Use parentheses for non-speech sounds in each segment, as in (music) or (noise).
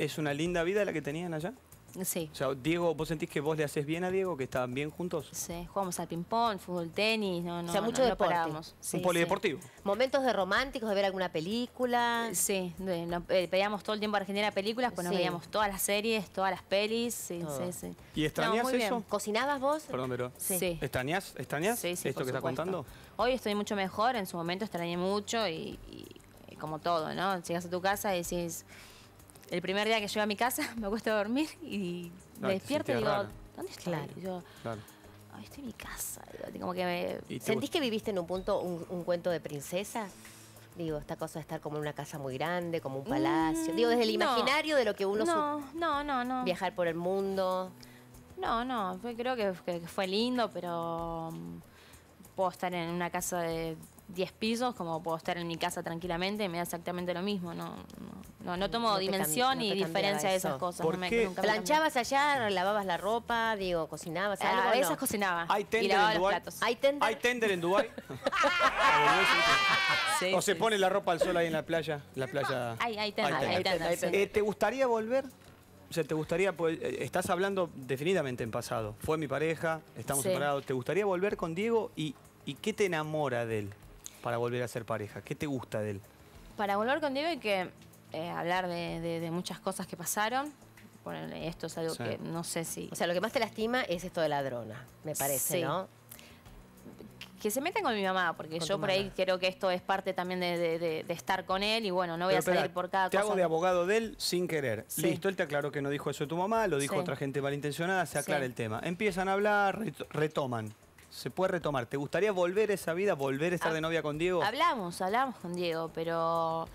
¿Es una linda vida la que tenían allá? Sí. O sea, Diego, ¿vos sentís que vos le haces bien a Diego, que estaban bien juntos? Sí, jugamos al ping-pong, fútbol, tenis, no, no. O sea, mucho deporte. Un polideportivo. Momentos de románticos, de ver alguna película. Eh, sí, no, pedíamos eh, todo el tiempo a generar películas, pues veíamos todas las series, todas las pelis. Sí, sí, ¿Y extrañás eso? ¿Cocinabas vos? Perdón, pero. Sí. ¿Extrañás, esto que estás contando? Hoy estoy mucho mejor, en su momento extrañé mucho y, y como todo, ¿no? Llegas a tu casa y decís el primer día que llego a mi casa, (laughs) me gusta dormir y me despierto y digo, ¿dónde estoy? yo, estoy en mi casa. como que ¿Sentís que viviste en un punto un, cuento de princesa? Digo, esta cosa de estar como en una casa muy grande, como un palacio. Mm, digo, desde el imaginario de lo que uno... No, no, no, no. Viajar por el mundo. No, no, creo que fue lindo, pero mm, puedo estar en una casa de 10 pisos, como puedo estar en mi casa tranquilamente, me da exactamente lo mismo. No, no, no tomo dimensión y diferencia de esas cosas. ¿Planchabas allá, lavabas la ropa, digo, cocinabas algo? Ah, esas cocinaba. ¿Hay tender en Dubái? ¿Hay en Dubái? ¿O se pone la ropa al sol ahí en la playa? La playa... Hay, tender. Eh, ¿Te gustaría volver? O ¿te gustaría, eh, estás hablando definitivamente en pasado, fue mi pareja, estamos separados, ¿te gustaría volver con Diego y, y qué te enamora de él? para volver a ser pareja? ¿Qué te gusta de él? Para volver con hay que eh, hablar de, muchas cosas que pasaron. esto es algo que no sé si... O sea, lo que más te lastima es esto de ladrona, me parece, ¿no? que se metan con mi mamá, porque yo por ahí creo que esto es parte también de, estar con él y bueno, no voy a salir por cada cosa. Te hago de abogado de él sin querer. Listo, él te aclaró que no dijo eso de tu mamá, lo dijo otra gente malintencionada, se aclara el tema. Empiezan a hablar, retoman se puede retomar. ¿Te gustaría volver esa vida, volver a estar de novia con Diego? Hablamos, hablamos con Diego, pero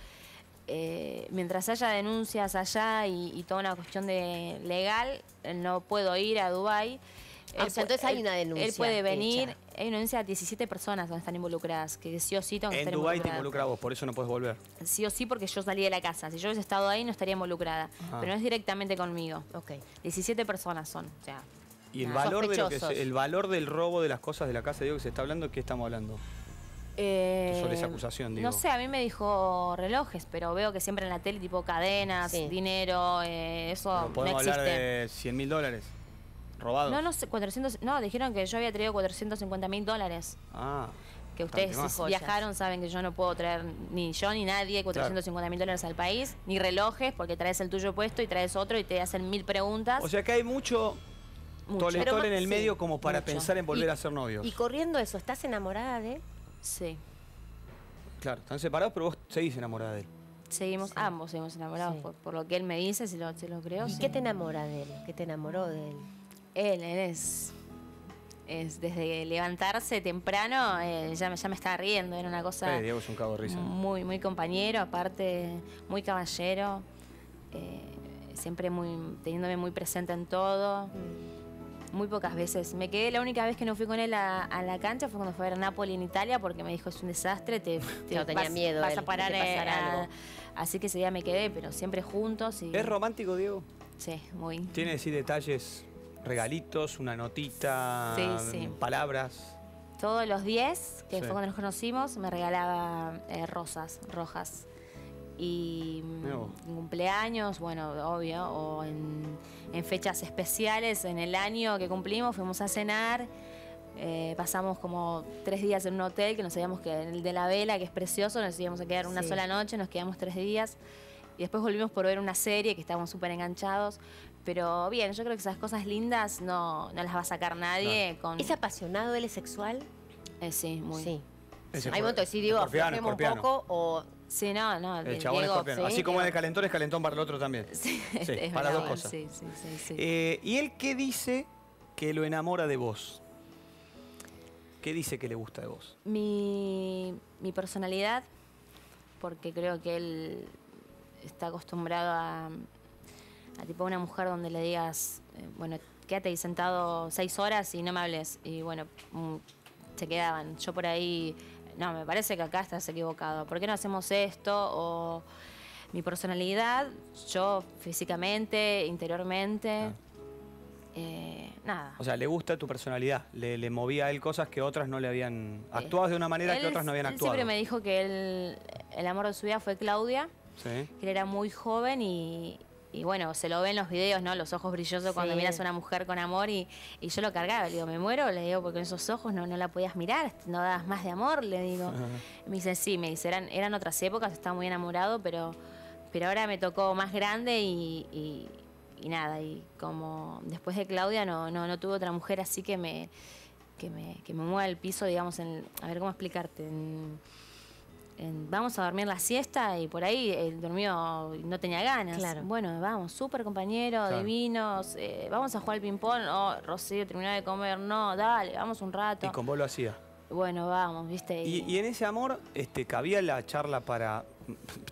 eh, mientras haya denuncias allá y, toda una cuestión de legal, eh, no puedo ir a Dubái. Ah, entonces hay una denuncia. Él puede venir. Hay una denuncia de 17 personas donde están involucradas, que sí o sí en Dubái te involucra vos, por eso no puedes volver. Sí o sí, porque yo salí de la casa. Si yo hubiese estado ahí, no estaría involucrada. Pero no es directamente conmigo. Ok. 17 personas son, o y el, valor el valor del robo de las cosas de la casa, digo, que se está hablando, ¿qué estamos hablando? Eh, sobre esa acusación, digo. No sé, a mí me dijo relojes, pero veo que siempre en la tele, tipo cadenas, dinero, eh, eso podemos hablar de 100 mil dólares robados. No, no sé, 400, no, dijeron que yo había traído 450 mil dólares. Ah. Que ustedes viajaron saben que yo no puedo traer, ni yo ni nadie, 450 mil dólares al país, ni relojes, porque traes el tuyo puesto y traes otro y te hacen mil preguntas. O sea que hay mucho mucho. en el medio como para pensar en volver a ser novios. Y corriendo eso, ¿estás enamorada de él? Sí. Claro, están separados, pero vos seguís enamorada de él. Seguimos, ambos seguimos enamorados, por, lo que él me dice, si lo, si lo creo. ¿Y qué te enamora de él? ¿Qué te enamoró de él? Él, él es... Es desde levantarse temprano, ya, me, ya me estaba riendo, era una cosa... Sí, eh, Diego es un cabo risa. Muy, muy compañero, aparte, muy caballero, eh, siempre muy, teniéndome muy presente en todo. Mm muy pocas veces. Me quedé, la única vez que no fui con él a, la cancha fue cuando fue a ver Napoli en Italia porque me dijo es un desastre, te, (laughs) tenía miedo vas a parar eh, algo. Así que ese día me quedé, pero siempre juntos. Y... ¿Es romántico, Diego? Sí, muy. Tiene sí detalles, regalitos, una notita, palabras. Todos los 10, que fue cuando nos conocimos, me regalaba eh, rosas rojas y en mm, cumpleaños, bueno, obvio, o en, fechas especiales, en el año que cumplimos, fuimos a cenar, eh, pasamos como tres días en un hotel que nos sabíamos que en el de la vela, que es precioso, nos íbamos a quedar una sola noche, nos quedamos tres días y después volvimos por ver una serie que estábamos súper enganchados. Pero bien, yo creo que esas cosas lindas no, las va a sacar nadie. Con... ¿Es apasionado él, es sexual? Eh, sí, muy. Sí. Hay momentos sí digo, un poco o Sí, no, no. El, chabón escorpión. Así como es de calentón, es calentón para el otro también. (laughs) Sí, para dos cosas. Sí, sí, sí. Eh, ¿Y él qué dice que lo enamora de vos? ¿Qué dice que le gusta de vos? Mi, personalidad, porque creo que él está acostumbrado a, a tipo una mujer donde le digas, eh, bueno, quédate ahí sentado seis horas y no me hables. Y bueno, mm, se quedaban. Yo por ahí no, me parece que acá estás equivocado, ¿por qué no hacemos esto? O mi personalidad, yo físicamente, interiormente. Eh, nada. O sea, le gusta tu personalidad, le, movía a él cosas que otras no le habían... Eh, actuado de una manera que otras no habían él actuado. siempre me dijo que el amor de su vida fue Claudia, que él era muy joven y, y bueno, se lo ven los videos, ¿no? Los ojos brillosos cuando miras a una mujer con amor y, yo lo cargaba, le digo, me muero, le digo, porque con esos ojos no, la podías mirar, no dabas más de amor, le digo. Me dice, sí, me dice, eran, otras épocas, estaba muy enamorado, pero, pero ahora me tocó más grande y, nada, y como después de Claudia no, no, no tuve otra mujer así que me, que me, que me mueva el piso, digamos, en, a ver cómo explicarte. En, vamos a dormir la siesta y por ahí él dormido y no tenía ganas. Claro. Bueno, vamos, súper compañero, divinos, eh, vamos a jugar al ping-pong, oh, Rocío, terminaba de comer, no, dale, vamos un rato. ¿Y con vos lo hacía? Bueno, vamos, viste. Y, en ese amor, este, cabía la charla para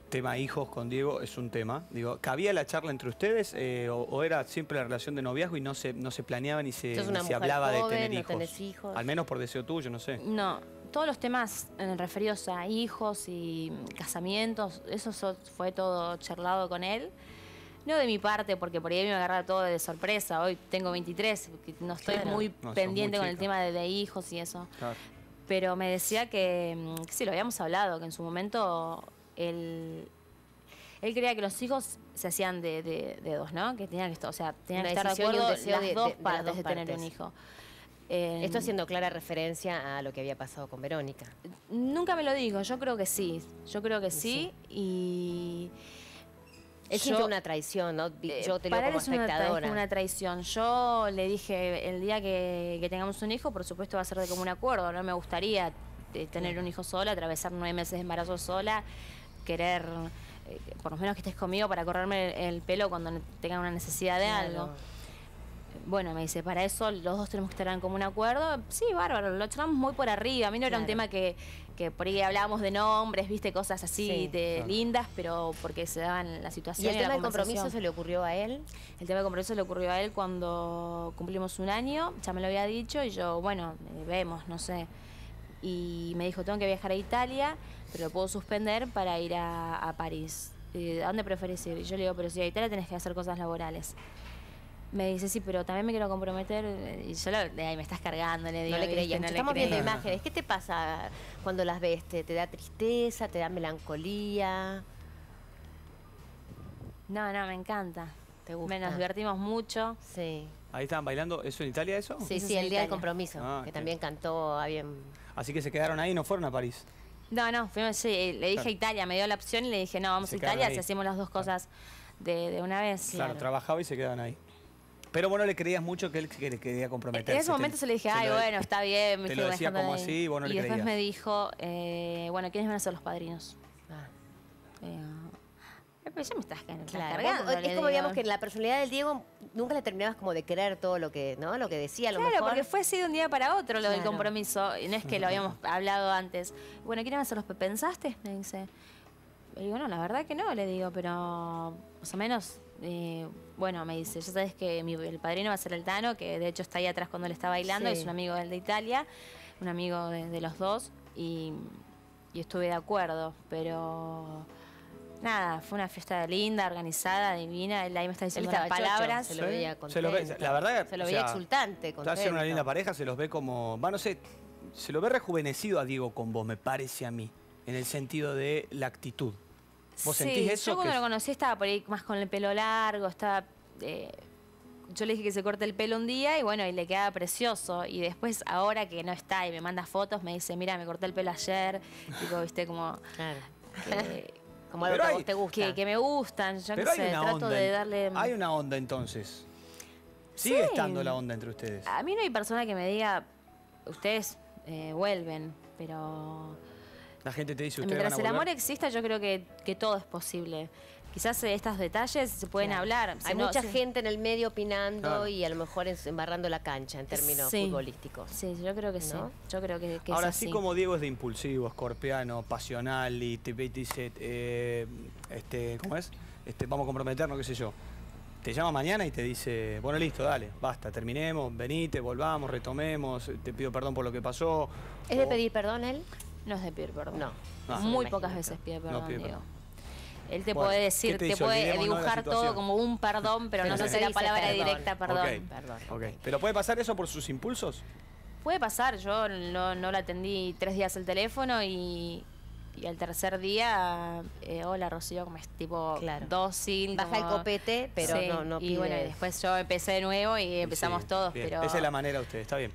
tema hijos con Diego es un tema. Digo, ¿cabía la charla entre ustedes eh, o, era siempre la relación de noviazgo y no se, no se planeaba ni se, se hablaba de tener hijos? Al menos por deseo tuyo, no sé. No, todos los temas referidos a hijos y casamientos, eso fue todo charlado con él. No de mi parte, porque por ahí me agarra todo de sorpresa. Hoy tengo 23, no estoy muy pendiente con el tema de, hijos y eso. Pero me decía mm, que, sí, lo habíamos hablado, que en su momento él, él creía que los hijos se hacían de, dos, ¿no? Que tenían que, o sea, tenían que estar de acuerdo las dos partes de tener un hijo. Esto em, haciendo clara referencia a lo que había pasado con Verónica. Nunca me lo digo, yo creo que sí. Yo creo que sí, y... Es una traición, ¿no? Eh, yo te lo como espectadora. Es una, traición. Yo le dije, el día que, tengamos un hijo, por supuesto va a ser de común acuerdo. No me gustaría eh, tener un hijo sola, atravesar nueve meses de embarazo sola, querer, eh, por lo menos que estés conmigo para correrme el, pelo cuando tenga una necesidad de algo bueno, me dice, para eso los dos tenemos que estar en común acuerdo. Sí, bárbaro, lo echamos muy por arriba. A mí no era un tema que, que por ahí hablábamos de nombres, viste, cosas así de, lindas, pero porque se daban la situación. ¿Y el tema de compromiso se le ocurrió a él? El tema de compromiso se le ocurrió a él cuando cumplimos un año, ya me lo había dicho, y yo, bueno, eh, vemos, no sé y me dijo, tengo que viajar a Italia, pero lo puedo suspender para ir a, París. Eh, dónde preferís ir? Y yo le digo, pero si a Italia tenés que hacer cosas laborales me dice, sí, pero también me quiero comprometer. Y yo de ahí me estás cargando, le digo. No le creí estamos viendo imágenes. ¿Qué te pasa cuando las ves? ¿Te, da tristeza? ¿Te da melancolía? No, no, me encanta. ¿Te gusta? nos divertimos mucho. Sí. Ahí estaban bailando, ¿eso en Italia eso? Sí, sí, el Día del Compromiso, ah, que también cantó bien. Así que se quedaron ahí y no fueron a París. No, no, fuimos, eh, le dije a Italia, me dio la opción y le dije, no, vamos a Italia, si hacemos las dos cosas de, una vez. Claro, claro, trabajaba y se quedan ahí. Pero bueno, le creías mucho que él quería comprometerse. En ese momento se le dije, ay, bueno, está bien. Me lo decía como así y vos no y después me dijo, eh, bueno, ¿quiénes van a ser los padrinos? Ah. yo, eh, ya me estás, Es, como digamos que la personalidad del Diego nunca le terminabas como de creer todo lo que, ¿no? Lo que decía, claro, porque fue así de un día para otro lo del compromiso. Y no es que lo habíamos (laughs) hablado antes. Bueno, ¿quiénes van a ser los pensaste? Me dice. Y digo, no, la verdad que no, le digo, pero más o menos eh, bueno, me dice, ya sabes que mi, el padrino va a ser el Tano, que de hecho está ahí atrás cuando le está bailando, es un amigo del de Italia, un amigo de, los dos, y, estuve de acuerdo, pero nada, fue una fiesta linda, organizada, divina, él ahí me está diciendo las palabras. se lo veía la verdad, se lo veía exultante, Estás una linda pareja, se los ve como, no sé, se lo ve rejuvenecido a Diego con vos, me parece a mí, en el sentido de la actitud. ¿Vos sentís eso? Yo cuando lo conocí estaba por ahí más con el pelo largo, estaba. Eh, yo le dije que se corte el pelo un día y bueno, y le quedaba precioso. Y después, ahora que no está y me manda fotos, me dice, mira, me corté el pelo ayer. Digo, viste, como. Claro. (laughs) como algo que vos te gusta. Que, me gustan. Yo no sé, trato de darle. Hay una onda entonces. Sigue estando la onda entre ustedes. A mí no hay persona que me diga, ustedes eh, vuelven, pero la gente te dice, usted. Mientras el amor exista, yo creo que, todo es posible quizás eh, estos detalles se pueden hablar. Hay mucha gente en el medio opinando y a lo mejor embarrando la cancha en términos futbolísticos. Sí, yo creo que sí. Yo creo que, Ahora, así. sí como Diego es de impulsivo, escorpiano, pasional y te dice, eh, este, ¿cómo es? Este, vamos a comprometernos, qué sé yo. Te llama mañana y te dice, bueno, listo, dale, basta, terminemos, venite, volvamos, retomemos, te pido perdón por lo que pasó. ¿Es de pedir perdón él? No es de pedir perdón. No. Muy pocas veces pide perdón, Él te puede decir, te, puede dibujar todo como un perdón, pero no se la palabra directa, perdón. perdón. ¿Pero puede pasar eso por sus impulsos? Puede pasar, yo no, no atendí tres días el teléfono y, al tercer día, eh, hola Rocío, como es tipo dos sin. Baja el copete, pero no, Y bueno, después yo empecé de nuevo y empezamos todos. Pero... Esa es la manera usted, está bien.